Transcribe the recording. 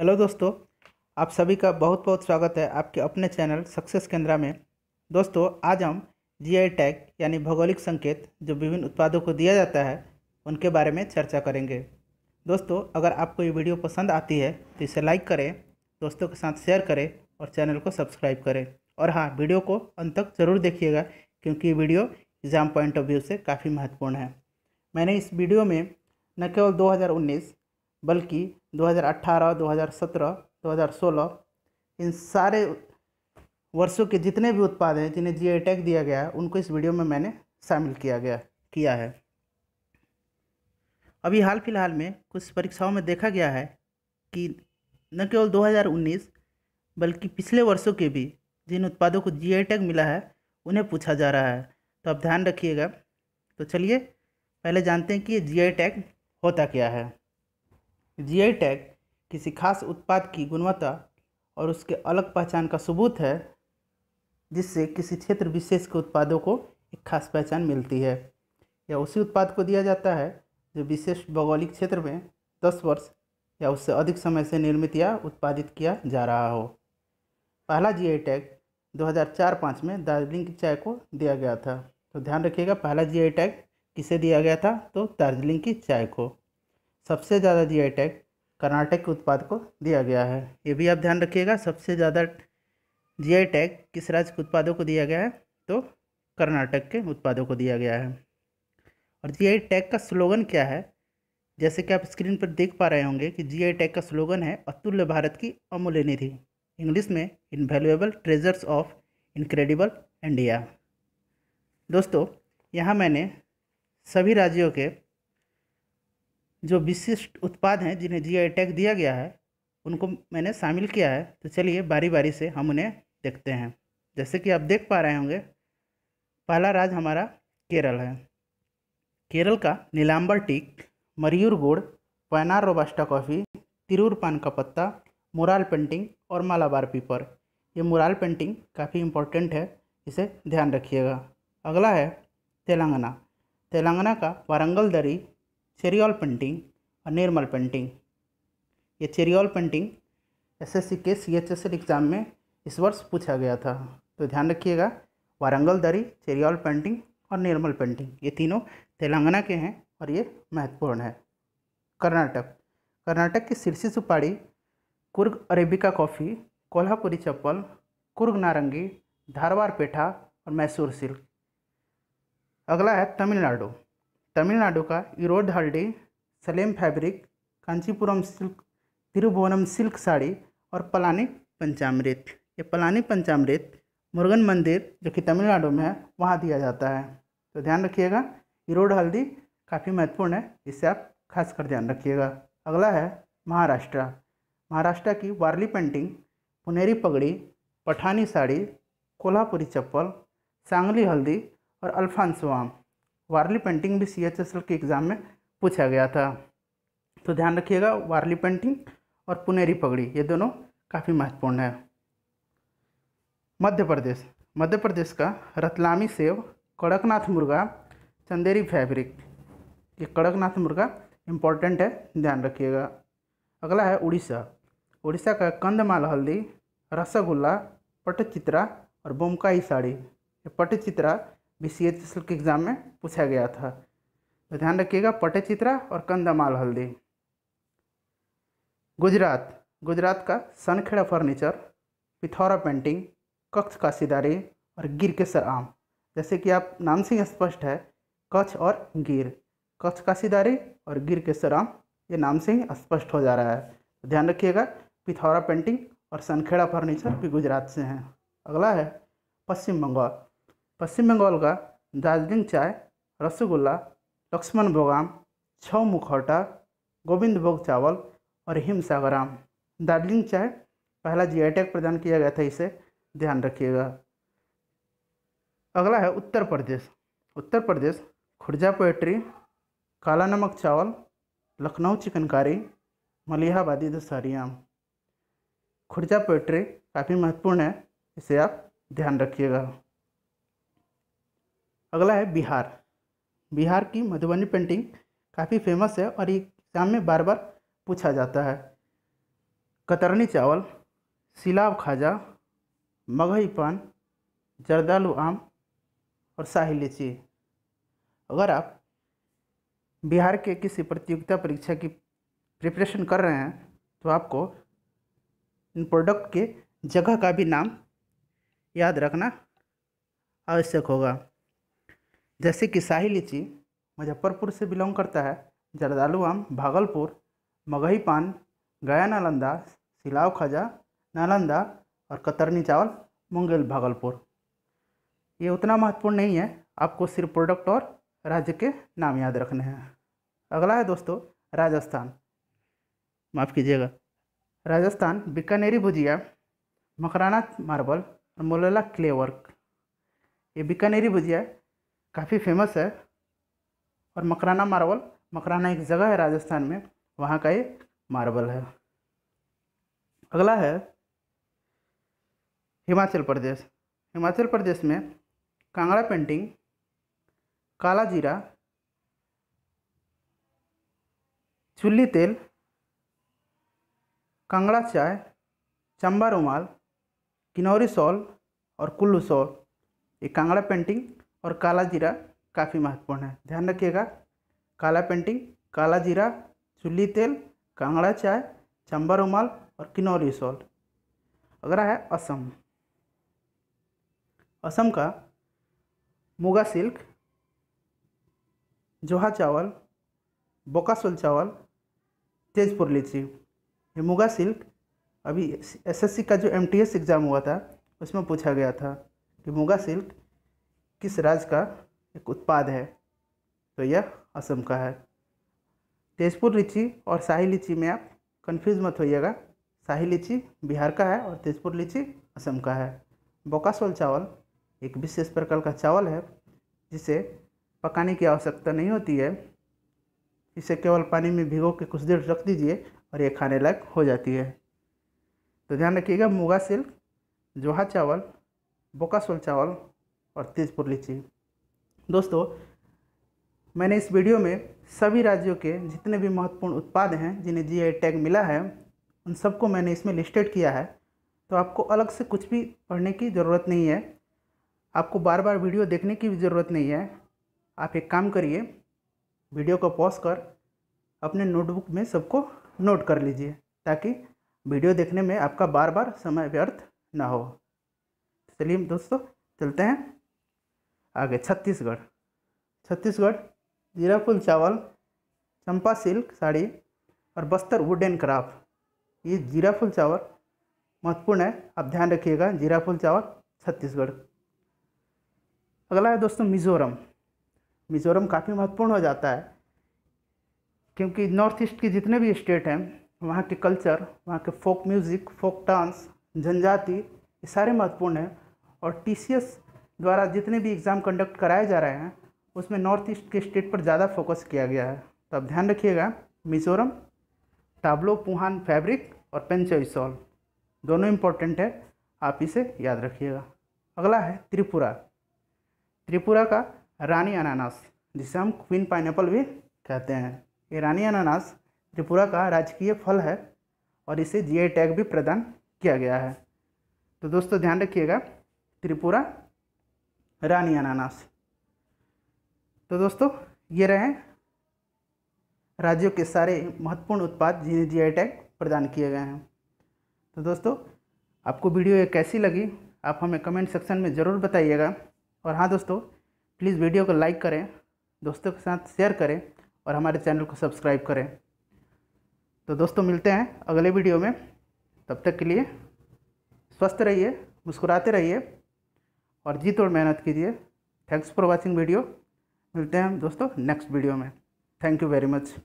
hello दोस्तों आप सभी का बहुत बहुत स्वागत है आपके अपने चैनल सक्सेस केंद्रा में दोस्तों आज हम जीआई टैग यानी भौगोलिक संकेत जो विभिन्न उत्पादों को दिया जाता है उनके बारे में चर्चा करेंगे दोस्तों अगर आपको ये वीडियो पसंद आती है तो इसे लाइक करें दोस्तों के साथ शेयर करें और चैनल को सब्सक्राइब करें और हाँ वीडियो को अंत तक ज़रूर देखिएगा क्योंकि ये video exam point of view से काफ़ी महत्वपूर्ण है मैंने इस वीडियो में न केवल 2019 बल्कि 2018, 2017, 2016 इन सारे वर्षों के जितने भी उत्पाद हैं जिन्हें जी आई टैग दिया गया है उनको इस वीडियो में मैंने शामिल किया गया किया है अभी हाल फिलहाल में कुछ परीक्षाओं में देखा गया है कि न केवल 2019 बल्कि पिछले वर्षों के भी जिन उत्पादों को जी आई टैग मिला है उन्हें पूछा जा रहा है तो आप ध्यान रखिएगा तो चलिए पहले जानते हैं कि ये जी टैग होता क्या है जीआई टैग किसी खास उत्पाद की गुणवत्ता और उसके अलग पहचान का सबूत है जिससे किसी क्षेत्र विशेष के उत्पादों को एक खास पहचान मिलती है या उसी उत्पाद को दिया जाता है जो विशेष भौगोलिक क्षेत्र में दस वर्ष या उससे अधिक समय से निर्मित या उत्पादित किया जा रहा हो पहला जीआई टैग 2004-5 में दार्जिलिंग की चाय को दिया गया था तो ध्यान रखिएगा पहला जीआई टैग किसे दिया गया था तो दार्जिलिंग की चाय को सबसे ज़्यादा आई टैग कर्नाटक के उत्पाद को दिया गया है ये भी आप ध्यान रखिएगा सबसे ज़्यादा आई टैग किस राज्य के उत्पादों को दिया गया है तो कर्नाटक के उत्पादों को दिया गया है और आई टैग का स्लोगन क्या है जैसे कि आप स्क्रीन पर देख पा रहे होंगे कि आई टैग का स्लोगन है अतुल्य भारत की अमूल्य निधि इंग्लिश में invaluable treasures of incredible India दोस्तों यहाँ मैंने सभी राज्यों के जो विशिष्ट उत्पाद हैं जिन्हें जी आई टैग दिया गया है उनको मैंने शामिल किया है तो चलिए बारी बारी से हम उन्हें देखते हैं जैसे कि आप देख पा रहे होंगे पहला राज्य हमारा केरल है केरल का नीलाम्बर टीक मरियूर गुड़ पैनार रोबास्टा कॉफ़ी तिरूर पान का पत्ता मुराल पेंटिंग और मालाबार पीपर ये मुराल पेंटिंग काफ़ी इम्पोर्टेंट है इसे ध्यान रखिएगा अगला है तेलंगाना तेलंगाना का वारंगल दरी चेरियल पेंटिंग और निर्मल पेंटिंग ये चेरियाल पेंटिंग एसएससी के सीएचएसएल एग्ज़ाम में इस वर्ष पूछा गया था तो ध्यान रखिएगा वारंगल दरी चेरियाल पेंटिंग और निर्मल पेंटिंग ये तीनों तेलंगाना के हैं और ये महत्वपूर्ण है कर्नाटक कर्नाटक की सिरसी सुपाड़ी कुर्ग अरेबिका कॉफ़ी कोल्हापुरी चप्पल कुर्ग नारंगी धारवार पेठा और मैसूर सिल्क अगला है तमिलनाडु तमिलनाडु का इरोड हल्डी Salem fabric Kanchipuram silk Thirubuvanam silk sari और पलानी पंचामृत ये पलानी पंचामृत मुर्गन मंदिर जो कि तमिलनाडु में है वहाँ दिया जाता है तो ध्यान रखिएगा इरोड हल्दी काफ़ी महत्वपूर्ण है इससे आप खास कर ध्यान रखिएगा अगला है महाराष्ट्र महाराष्ट्र की वारली पेंटिंग पुनेरी पगड़ी पठानी साड़ी कोल्हापुरी चप्पल सांगली हल्दी और अल्फांसो आम वार्ली पेंटिंग भी सी एच एस एल के एग्ज़ाम में पूछा गया था तो ध्यान रखिएगा वार्ली पेंटिंग और पुनेरी पगड़ी ये दोनों काफ़ी महत्वपूर्ण है मध्य प्रदेश मध्य प्रदेश का रतलामी सेव कड़कनाथ मुर्गा चंदेरी फैब्रिक ये कड़कनाथ मुर्गा इम्पॉर्टेंट है ध्यान रखिएगा अगला है उड़ीसा उड़ीसा का कंदमाल हल्दी रसगुल्ला पटचित्रा और बोमकाई साड़ी ये पटचित्रा बी सी एच के एग्ज़ाम में पूछा गया था तो ध्यान रखिएगा चित्रा और कंदमाल हल्दी गुजरात गुजरात का सनखेड़ा फर्नीचर पिथौरा पेंटिंग कक्ष काशीदारी और गिर के सर आम जैसे कि आप नाम से ही स्पष्ट है कच्छ और गिर कच्छ काशीदारी और गिर के सर आम ये नाम से ही स्पष्ट हो जा रहा है तो ध्यान रखिएगा पिथौरा पेंटिंग और सनखेड़ा फर्नीचर भी गुजरात से हैं अगला है पश्चिम बंगाल पश्चिम बंगाल का दार्जिलिंग चाय रसगुल्ला लक्ष्मण भोगाम छऊ मुखौटा गोविंद भोग चावल और हिमसागराम दार्जिलिंग चाय पहला जी आई प्रदान किया गया था इसे ध्यान रखिएगा अगला है उत्तर प्रदेश उत्तर प्रदेश खुर्जा पोएट्री काला नमक चावल लखनऊ चिकनकारी मलिहाबादी दशहरी आम खुर्जा पोएट्री काफ़ी महत्वपूर्ण है इसे आप ध्यान रखिएगा अगला है बिहार बिहार की मधुबनी पेंटिंग काफ़ी फेमस है और ये एग्जाम में बार बार पूछा जाता है कतरनी चावल सिलाब खाजा मगही पान जरदालू आम और शाही लीची अगर आप बिहार के किसी प्रतियोगिता परीक्षा की प्रिपरेशन कर रहे हैं तो आपको इन प्रोडक्ट के जगह का भी नाम याद रखना आवश्यक होगा जैसे कि शाही लीची मुजफ्फरपुर से बिलोंग करता है जरदालू आम भागलपुर मगही पान गया नालंदा सिलाव खजा नालंदा और कतरनी चावल मुंगेल भागलपुर ये उतना महत्वपूर्ण नहीं है आपको सिर्फ प्रोडक्ट और राज्य के नाम याद रखने हैं अगला है दोस्तों राजस्थान माफ़ कीजिएगा राजस्थान बीकानेरी भुजिया मकराना मार्बल और मोलला क्ले वर्क ये बीकानेरी भुजिया काफ़ी फेमस है और मकराना मार्बल मकराना एक जगह है राजस्थान में वहाँ का ये मार्बल है अगला है हिमाचल प्रदेश हिमाचल प्रदेश में कांगड़ा पेंटिंग काला जीरा चुल्ली तेल कांगड़ा चाय चंबा रुमाल किनौरी सॉल और कुल्लू सॉल ये कांगड़ा पेंटिंग और काला जीरा काफ़ी महत्वपूर्ण है ध्यान रखिएगा काला पेंटिंग काला जीरा चुल्ली तेल कांगड़ा चाय चंबा रुमाल और किनौरी सॉल्ट अगला है असम असम का मुगा सिल्क जोहा चावल बोकासोल चावल तेजपुर लीची ये मुगा सिल्क अभी एसएससी का जो एमटीएस एग्ज़ाम हुआ था उसमें पूछा गया था कि मुगा सिल्क किस राज्य का एक उत्पाद है तो यह असम का है तेजपुर लीची और शाही लीची में आप कंफ्यूज मत होइएगा शाही लीची बिहार का है और तेजपुर लीची असम का है बोकासोल चावल एक विशेष प्रकार का चावल है जिसे पकाने की आवश्यकता नहीं होती है इसे केवल पानी में भिगो के कुछ देर रख दीजिए और ये खाने लायक हो जाती है तो ध्यान रखिएगा मूगा सिल्क जोहा चावल बोकासोल चावल और तेजपुर लीची दोस्तों मैंने इस वीडियो में सभी राज्यों के जितने भी महत्वपूर्ण उत्पाद हैं जिन्हें जीआई टैग मिला है उन सबको मैंने इसमें लिस्टेड किया है तो आपको अलग से कुछ भी पढ़ने की ज़रूरत नहीं है आपको बार बार वीडियो देखने की भी ज़रूरत नहीं है आप एक काम करिए वीडियो को पॉज कर अपने नोटबुक में सबको नोट कर लीजिए ताकि वीडियो देखने में आपका बार बार समय व्यर्थ ना हो चलिए दोस्तों चलते हैं आगे छत्तीसगढ़ छत्तीसगढ़ जीराफुल चावल चंपा सिल्क साड़ी और बस्तर वुड एंड क्राफ्ट ये जीराफुल चावल महत्वपूर्ण है आप ध्यान रखिएगा जीराफुल चावल छत्तीसगढ़ अगला है दोस्तों मिज़ोरम मिज़ोरम काफ़ी महत्वपूर्ण हो जाता है क्योंकि नॉर्थ ईस्ट के जितने भी स्टेट हैं वहाँ के कल्चर वहाँ के फोक म्यूज़िक फोक डांस जनजाति ये सारे महत्वपूर्ण हैं और टी सी एस द्वारा जितने भी एग्ज़ाम कंडक्ट कराए जा रहे हैं उसमें नॉर्थ ईस्ट के स्टेट पर ज़्यादा फोकस किया गया है तो आप ध्यान रखिएगा मिज़ोरम टाबलो पुहान फैब्रिक और पेंचोइसॉल दोनों इम्पोर्टेंट है आप इसे याद रखिएगा अगला है त्रिपुरा त्रिपुरा का रानी अनानास जिसे हम क्वीन पाइनएप्पल भी कहते हैं ये रानी अनानास त्रिपुरा का राजकीय फल है और इसे जीआई टैग भी प्रदान किया गया है तो दोस्तों ध्यान रखिएगा त्रिपुरा रानी अनानास तो दोस्तों ये रहे राज्यों के सारे महत्वपूर्ण उत्पाद जिन्हें जी आई टैग प्रदान किए गए हैं तो दोस्तों आपको वीडियो ये कैसी लगी आप हमें कमेंट सेक्शन में ज़रूर बताइएगा और हाँ दोस्तों प्लीज़ वीडियो को लाइक करें दोस्तों के साथ शेयर करें और हमारे चैनल को सब्सक्राइब करें तो दोस्तों मिलते हैं अगले वीडियो में तब तक के लिए स्वस्थ रहिए मुस्कुराते रहिए और जी तोड़ मेहनत कीजिए थैंक्स फॉर वॉचिंग वीडियो मिलते हैं हम दोस्तों नेक्स्ट वीडियो में थैंक यू वेरी मच